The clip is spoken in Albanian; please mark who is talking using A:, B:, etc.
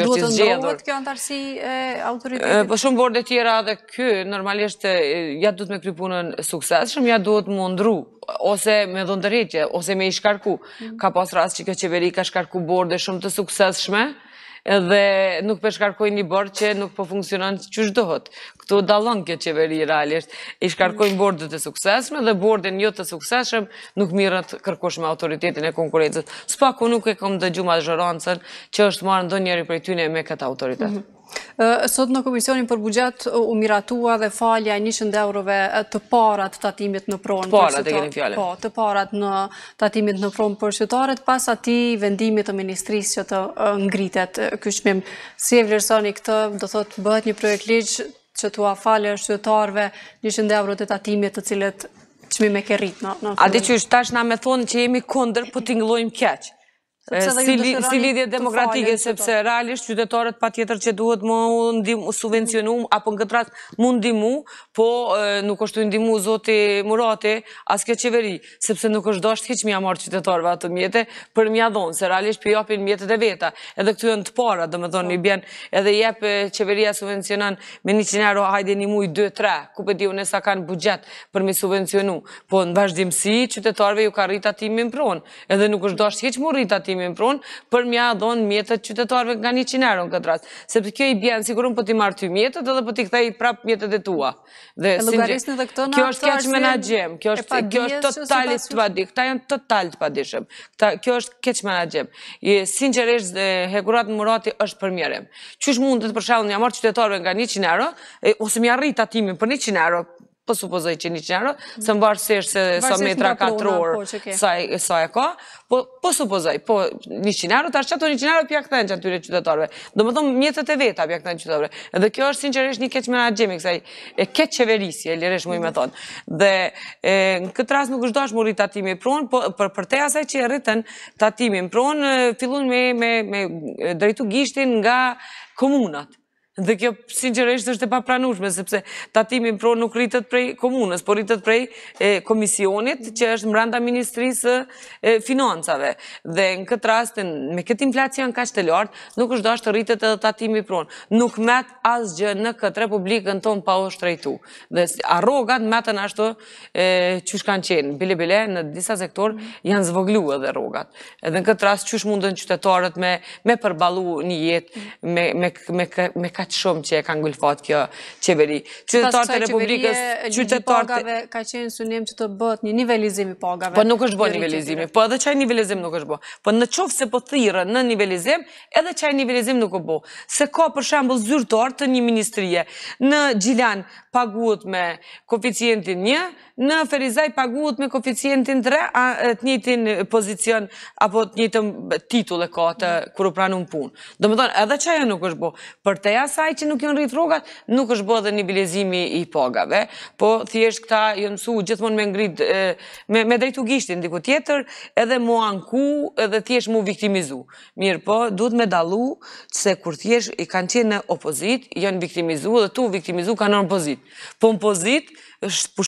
A: arsyrë që Duhet të ndohet
B: kjo antarësi autoritetit? Po
A: shumë borde tjera dhe kjo, normalisht, ja duhet me krypunën sukses, shumë ja duhet më ndru, ose me dhëndërhetje, ose me i shkarku. Mm. Ka pas rast që kjo qeveri ka shkarku borde shumë të sukses shme, edhe nuk përshkarkoj një borë që nuk po funksionon që që shdohët. Këtu dalon kjo qeveri i realisht. I shkarkojnë bordet të sukseshme dhe bordet një jo të sukseshme nuk mirët kërkosh me autoritetin e konkurencët. Spaku nuk e kom dëgju ma zhëronësën që është marë ndonjëri për i tyne me këtë autoritetë.
B: Mhm. Sot në Komisionin për Bugjet u miratua dhe falja 100 eurove të parat të tatimit në pronë për qytarët. Po, të parat në tatimit në pronë për qytarët, pas ati vendimit të ministris që të ngritet kyshmim. Si e vlerësoni këtë, do thot, bëhet një projekt ligjë që të afale qytarëve 100 eurot të tatimit të cilet qëmi me kërrit. A di që
A: është tash na me thonë që jemi kunder, po t'inglojmë keqë. Si lidhje demokratike, sepse realisht qytetarët pa tjetër që duhet më subvencionum, mm. apo në këtë ratë mundimu, po nuk është të ndimu zote murate as qeveri, sepse nuk është doshtë heq mja marë qytetarëve atë mjetë për mja dhonë, se realisht për po japin mjetët e veta edhe këtu janë të para, dhe më dhonë një po. bjen edhe jepë qeveria subvencionan me një qenë aro hajde një muj 2-3 ku pëtio nësa kanë bugjet për mi subvencionu, po në vazhdimësi qytetarëve ju ka rritatimin pronë edhe nuk është doshtë heq mu rritatimin kemi më prunë, për mja adhon mjetët qytetarve nga një qinero në këtë rast. Se kjo i bjenë, sigurum për po ti marë ty mjetët edhe për po ti kthej prap mjetët e tua. E lugarisnë dhe
B: këto në është keq padijes e së Kjo është totalit të
A: padijes, këta janë totalit të Kjo është keq menagjem. Sinqeresht, dhe hekurat në murati është për mjerem. Qysh mund të të përshallën një qytetarve nga një qinero, ose mja rritë atimin për një qinero, po supozoj që një qenëro, mm. se më barë se është sa metra katrorë, po, sa e ka, po, po supozoj, po një qenëro, të arshqatë o një qenëro pja këtajnë që atyre qytetarve, dhe më thomë mjetët e veta pja këtajnë qytetarve, dhe kjo është sinqeresh një keqë mena gjemi, kësaj e keqë qeverisi, e liresh mu i me mm. thonë, dhe në këtë ras nuk është dash muri tatimi e pronë, për për te asaj që e rritën tatimi e pronë, fillun me drejtu gishtin nga komunat, Dhe kjo sinqeresht është e papranushme sepse tatimin pro nuk rritët prej komunës, por rritët prej komisionit që është mranda Ministrisë Financave. Dhe në këtë rastin, me këtë inflacion ka që të lartë, nuk është dashtë rritët edhe tatimi pro. Nuk met asgjë në këtë republikën ton pa o shtrejtu. Dhe arogat metën ashtë që kanë qenë. Bile-bile në disa sektor janë zvoglu edhe rogat. Dhe në këtë rast, që shmundën qytetarët me përbalu një jetë, me ka kaq shumë që e ka ngulfat kjo qeveri. Qytetarët e Republikës, qytetarët e
B: ka qenë synim që të bëhet një nivelizim i pagave. Po nuk është bët nivelizimi.
A: Po edhe çaj nivelizim nuk është bët. Po në qoftë se po thyrë në nivelizim, edhe çaj nivelizim nuk u bë. Se ka për shembull zyrtar të një ministrie në Gjilan paguhet me koeficientin 1, në Ferizaj paguhet me koeficientin 3, të njëjtin pozicion apo të njëjtën titull e ka të mhm. kur u pranon punë. Domethënë edhe çaja nuk është bë. Për të saj që nuk jënë rritë rogat, nuk është bëdhe një bilezimi i pogave. Po, thjesht këta jënë su gjithmonë me ngrit, me drejtu gishtin diku tjetër, edhe mu anku, edhe thjesht mu viktimizu. Mirë po, duhet me dalu se kur thjesht i kanë qenë në opozit, jënë viktimizu, dhe tu viktimizu kanë në opozit. Po në opozit, është